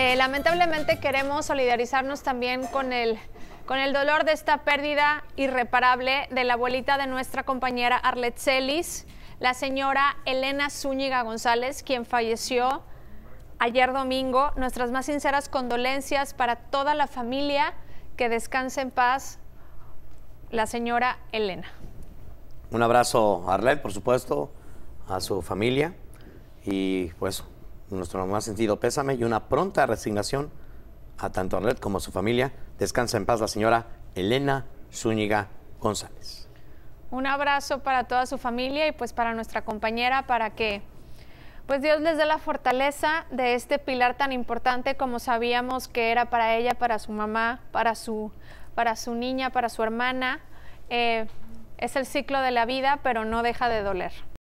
Eh, lamentablemente queremos solidarizarnos también con el, con el dolor de esta pérdida irreparable de la abuelita de nuestra compañera Arlette Celis, la señora Elena Zúñiga González, quien falleció ayer domingo. Nuestras más sinceras condolencias para toda la familia. Que descanse en paz la señora Elena. Un abrazo Arlet, por supuesto, a su familia y pues nuestro más sentido pésame y una pronta resignación a tanto Arlet como a su familia. Descansa en paz la señora Elena Zúñiga González. Un abrazo para toda su familia y pues para nuestra compañera para que pues Dios les dé la fortaleza de este pilar tan importante como sabíamos que era para ella, para su mamá, para su, para su niña, para su hermana. Eh, es el ciclo de la vida, pero no deja de doler.